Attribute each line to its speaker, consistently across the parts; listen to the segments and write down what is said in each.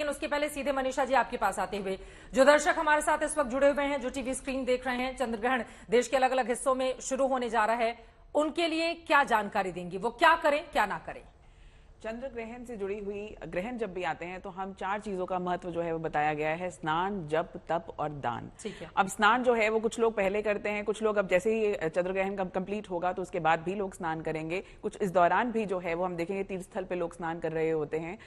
Speaker 1: लेकिन उसके पहले सीधे मनीषा जी आपके पास आते हुए जो दर्शक हमारे साथ इस वक्त जुड़े हुए हैं जो टीवी स्क्रीन देख रहे हैं चंद्रग्रहण देश के अलग अलग हिस्सों में शुरू होने जा रहा है उनके लिए क्या जानकारी देंगी वो क्या करें क्या ना करें
Speaker 2: चंद्र ग्रहण से जुड़ी हुई ग्रहण जब भी आते हैं तो हम चार चीजों का महत्व जो है वो बताया गया है स्नान जप तप और दान अब स्नान जो है वो कुछ लोग पहले करते हैं कुछ लोग अब जैसे ही चंद्र ग्रहण कंप्लीट होगा तो उसके बाद भी लोग स्नान करेंगे कुछ इस दौरान भी जो है वो हम देखेंगे तीर्थ स्थल पे लोग स्नान कर रहे होते हैं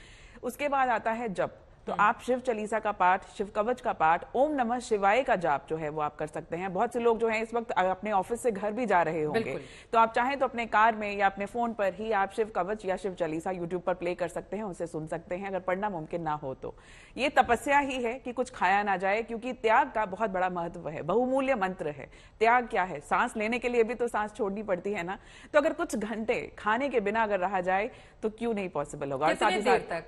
Speaker 2: उसके बाद आता है जप तो आप शिव चालीसा का पाठ शिव कवच का पाठ ओम नमः शिवाय का जाप जो है वो आप कर सकते हैं बहुत से लोग जो है इस वक्त अपने ऑफिस से घर भी जा रहे होंगे तो आप चाहें तो अपने कार में या अपने फोन पर ही आप शिव कवच या शिव चालीसा यूट्यूब पर प्ले कर सकते हैं उसे सुन सकते हैं अगर पढ़ना मुमकिन ना हो तो ये तपस्या ही है कि कुछ खाया ना जाए क्योंकि त्याग का बहुत बड़ा महत्व है बहुमूल्य मंत्र है त्याग क्या है सांस लेने के लिए भी तो सांस छोड़नी पड़ती है ना तो अगर कुछ घंटे खाने के बिना अगर रहा जाए तो क्यों नहीं पॉसिबल होगा और साथ ही साथ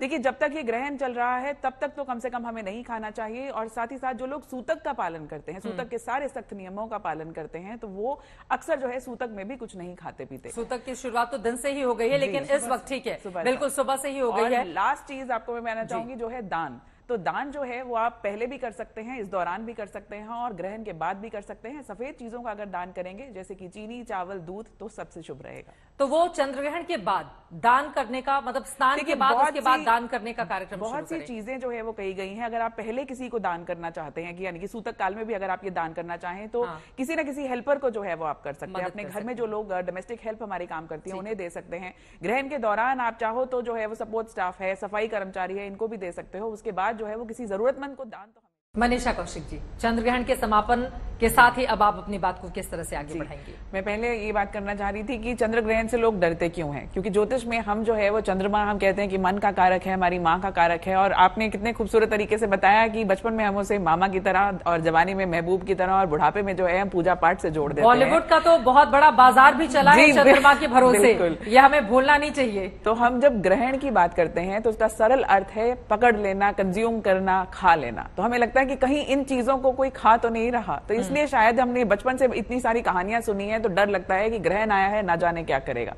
Speaker 2: देखिए जब तक ये ग्रहण चल रहा है तब तक तो कम से कम हमें नहीं खाना चाहिए और साथ ही साथ जो लोग सूतक का पालन करते हैं सूतक हम्म। के सारे सख्त नियमों का पालन करते हैं तो वो अक्सर जो है सूतक में भी कुछ नहीं खाते पीते सूतक
Speaker 1: की शुरुआत तो दिन से ही हो गई है लेकिन इस वक्त ठीक है बिल्कुल सुबह से ही हो गई है लास्ट
Speaker 2: चीज आपको मैं कहना चाहूंगी जो है दान तो दान जो है वो आप पहले भी कर सकते हैं इस दौरान भी कर सकते हैं और ग्रहण के बाद भी कर सकते हैं सफेद चीजों का अगर दान करेंगे जैसे कि चीनी चावल दूध तो सबसे शुभ रहेगा तो वो चंद्र ग्रहण के बाद दान करने का मतलब स्नान के बाद उसके बाद दान करने का कार्यक्रम बहुत सी चीजें जो है वो कही गई हैं अगर आप पहले किसी को दान करना चाहते हैं कि यानी कि सूतक काल में भी अगर आप ये दान करना चाहें तो हाँ। किसी ना किसी हेल्पर को जो है वो आप कर सकते हैं अपने घर में जो लोग डोमेस्टिक हेल्प हमारे काम करती है उन्हें दे सकते हैं ग्रहण के दौरान आप चाहो तो जो है वो सपोर्ट स्टाफ है सफाई कर्मचारी है इनको भी
Speaker 1: दे सकते हो उसके बाद जो है वो किसी ज़रूरतमंद को दान तो मनीषा कौशिक जी चंद्र ग्रहण के समापन के साथ ही अब आप अपनी बात को किस तरह से आगे बढ़ाएंगे मैं पहले ये बात करना चाह रही थी कि चंद्र ग्रहण से
Speaker 2: लोग डरते क्यों हैं क्योंकि ज्योतिष में हम जो है वो चंद्रमा हम कहते हैं कि मन का कारक है हमारी माँ का कारक है और आपने कितने खूबसूरत तरीके से बताया कि बचपन में हम उसे मामा की तरह और जवानी में महबूब की तरह और बुढ़ापे में जो है हम पूजा पाठ से जोड़ देते बॉलीवुड
Speaker 1: का तो बहुत बड़ा बाजार भी चला है चंद्रमा के भरोसे
Speaker 2: यह हमें भूलना नहीं चाहिए तो हम जब ग्रहण की बात करते हैं तो उसका सरल अर्थ है पकड़ लेना कंज्यूम करना खा लेना तो हमें लगता लगता है कि कहीं इन चीजों को कोई खा तो नहीं रहा तो हम्म। इसलिए शायद हमने बचपन से इतनी सारी कहानियां सुनी है तो डर लगता है कि ग्रहण आया है ना जाने क्या करेगा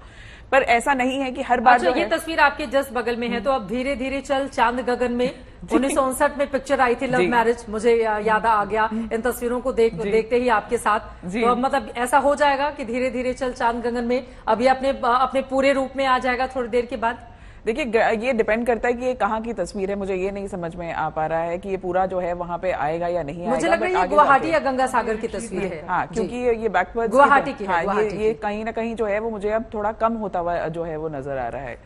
Speaker 1: पर ऐसा नहीं है कि हर बार अच्छा, ये तस्वीर आपके जस्ट बगल में है हम्म। तो अब धीरे धीरे चल चांद गगन में उन्नीस में पिक्चर आई थी लव मैरिज मुझे हम्म। याद आ गया इन तस्वीरों को देख देखते ही आपके साथ तो मतलब ऐसा हो जाएगा कि धीरे धीरे चल चांद गगन में अभी अपने अपने पूरे रूप में आ जाएगा थोड़ी देर के बाद देखिए ये डिपेंड करता है कि ये कहाँ की तस्वीर है
Speaker 2: मुझे ये नहीं समझ में आ पा रहा है कि ये पूरा जो है वहाँ पे आएगा या नहीं मुझे लग रहा है गुवाहाटी या गंगा सागर की तस्वीर है हाँ क्योंकि ये बैकवर्ड हाँ, गुवाहाटी की ये कहीं ना कहीं जो है वो मुझे अब थोड़ा कम होता हुआ जो है वो नजर आ रहा है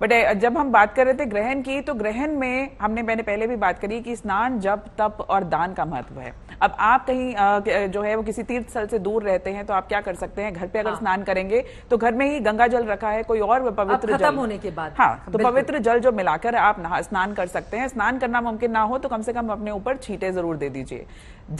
Speaker 2: बट eh, जब हम बात कर रहे थे ग्रहण की तो ग्रहण में हमने मैंने पहले भी बात करी कि स्नान जप तप और दान का महत्व है अब आप कहीं जो है वो किसी तीर्थ स्थल से दूर रहते हैं तो आप क्या कर सकते हैं घर पे अगर हाँ। स्नान करेंगे तो घर में ही गंगा जल रखा है कोई और पवित्र जल होने के बाद हाँ तो पवित्र जल जो मिलाकर आप स्नान कर सकते हैं स्नान करना मुमकिन ना हो तो कम से कम अपने ऊपर छीटे जरूर दे दीजिए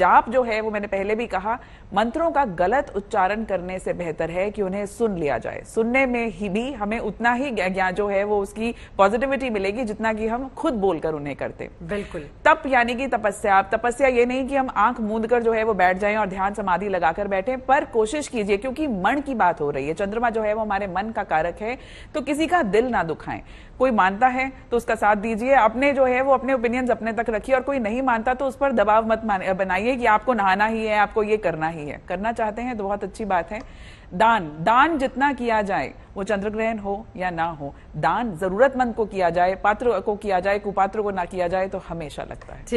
Speaker 2: जाप जो है वो मैंने पहले भी कहा मंत्रों का गलत उच्चारण करने से बेहतर है कि उन्हें सुन लिया जाए सुनने में ही भी हमें उतना ही ज्ञान जो है है वो उसकी पॉजिटिविटी मिलेगी जितना कि हम खुद बोलकर उन्हें करते बिल्कुल तप यानी कि तपस्या आप तपस्या ये नहीं कि हम आंख मूंद कर जो है वो बैठ जाएं और ध्यान समाधि लगाकर बैठे पर कोशिश कीजिए क्योंकि मन की बात हो रही है चंद्रमा जो है वो हमारे मन का कारक है तो किसी का दिल ना दुखाएं कोई मानता है तो उसका साथ दीजिए अपने जो है वो अपने ओपिनियंस अपने तक रखिए और कोई नहीं मानता तो उस पर दबाव मत बनाइए कि आपको नहाना ही है आपको ये करना ही है करना चाहते हैं तो बहुत अच्छी बात है दान दान जितना किया जाए वो चंद्रग्रहण हो या ना हो दान जरूरतमंद को किया जाए पात्र को किया जाए कुपात्र को ना किया जाए तो हमेशा लगता है